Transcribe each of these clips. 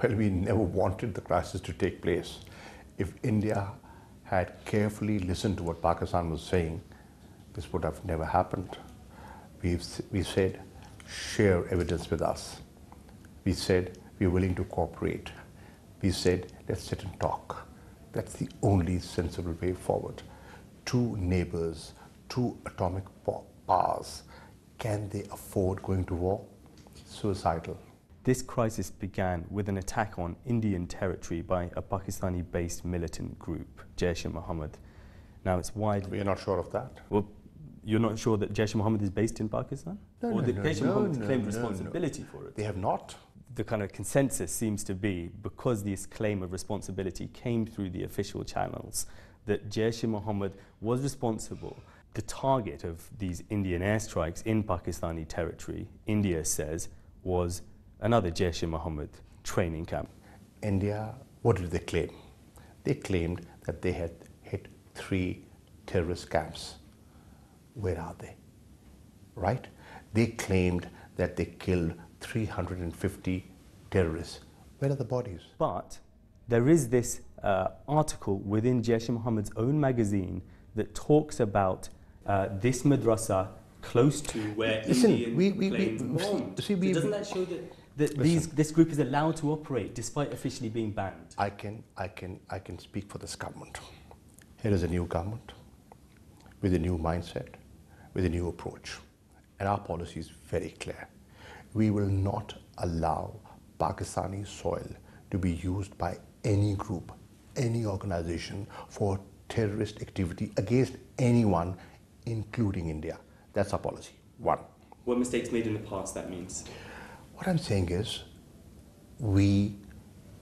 Well, we never wanted the crisis to take place. If India had carefully listened to what Pakistan was saying, this would have never happened. We've, we said, share evidence with us. We said, we're willing to cooperate. We said, let's sit and talk. That's the only sensible way forward. Two neighbors, two atomic powers, can they afford going to war? Suicidal. This crisis began with an attack on Indian territory by a Pakistani-based militant group, Jaish Muhammad. Now it's widely... We're not sure of that. Well, you're not sure that Jaish Muhammad is based in Pakistan? No, or no, that no, Jaish no, Mohammed no, claimed responsibility for it? They have not. The kind of consensus seems to be, because this claim of responsibility came through the official channels, that Jaish Muhammad was responsible the target of these Indian airstrikes in Pakistani territory, India says, was another Jaish Muhammad training camp. India, what did they claim? They claimed that they had hit three terrorist camps. Where are they? Right? They claimed that they killed 350 terrorists. Where are the bodies? But there is this uh, article within Jaish Muhammad's own magazine that talks about uh, this madrasa close to where Listen, Indian we, we, we, we, bombed. See, we, so doesn't that show that that these, this group is allowed to operate despite officially being banned? I can, I, can, I can speak for this government. Here is a new government with a new mindset, with a new approach. And our policy is very clear. We will not allow Pakistani soil to be used by any group, any organization for terrorist activity against anyone, including India. That's our policy. One. What mistakes made in the past, that means? What I'm saying is, we,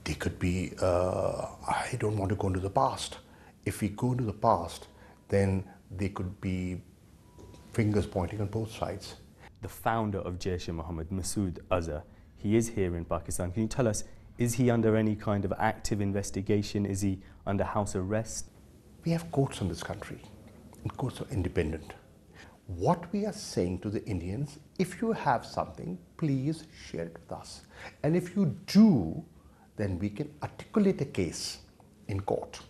they could be, uh, I don't want to go into the past. If we go into the past, then they could be fingers pointing on both sides. The founder of Jaish Muhammad Masood Azhar, he is here in Pakistan. Can you tell us, is he under any kind of active investigation? Is he under house arrest? We have courts in this country, and courts are independent what we are saying to the Indians, if you have something, please share it with us. And if you do, then we can articulate a case in court.